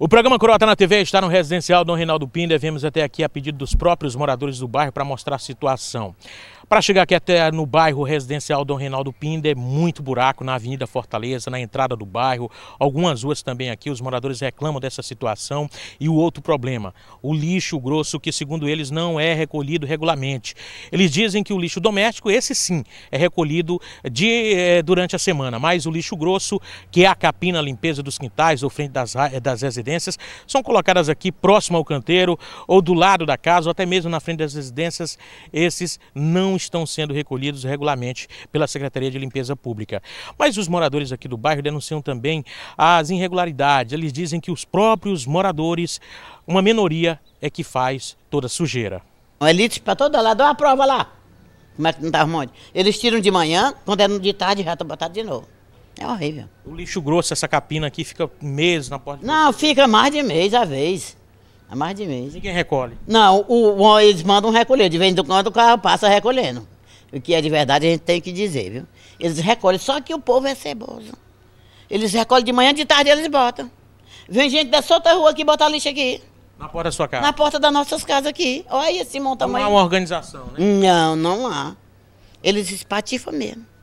O programa Croata na TV está no residencial Dom Reinaldo Pinda. Viemos até aqui a pedido dos próprios moradores do bairro para mostrar a situação. Para chegar aqui até no bairro residencial Dom Reinaldo Pinda é muito buraco na Avenida Fortaleza, na entrada do bairro, algumas ruas também aqui, os moradores reclamam dessa situação. E o outro problema, o lixo grosso que segundo eles não é recolhido regularmente. Eles dizem que o lixo doméstico, esse sim, é recolhido de, eh, durante a semana, mas o lixo grosso, que é a capina, a limpeza dos quintais ou frente das, eh, das residências, são colocadas aqui próximo ao canteiro ou do lado da casa ou até mesmo na frente das residências, esses não estão sendo recolhidos regularmente pela Secretaria de Limpeza Pública. Mas os moradores aqui do bairro denunciam também as irregularidades. Eles dizem que os próprios moradores, uma minoria, é que faz toda a sujeira. Elites para todo lado, dá uma prova lá. Como é que não tá monte? Eles tiram de manhã, quando é de tarde já estão tá botado de novo. É horrível. O lixo grosso, essa capina aqui, fica meses na porta? Não, fica mais de mês a vez. Há mais de mês. Ninguém recolhe? Não, o, o, eles mandam recolher. De vez em quando o carro passa recolhendo. O que é de verdade a gente tem que dizer, viu? Eles recolhem, só que o povo é ceboso. Eles recolhem de manhã, de tarde eles botam. Vem gente da outra rua aqui botar lixo aqui. Na porta da sua casa? Na porta das nossas casas aqui. Olha esse montão. Não há uma organização, né? Não, não há. Eles espatifam mesmo.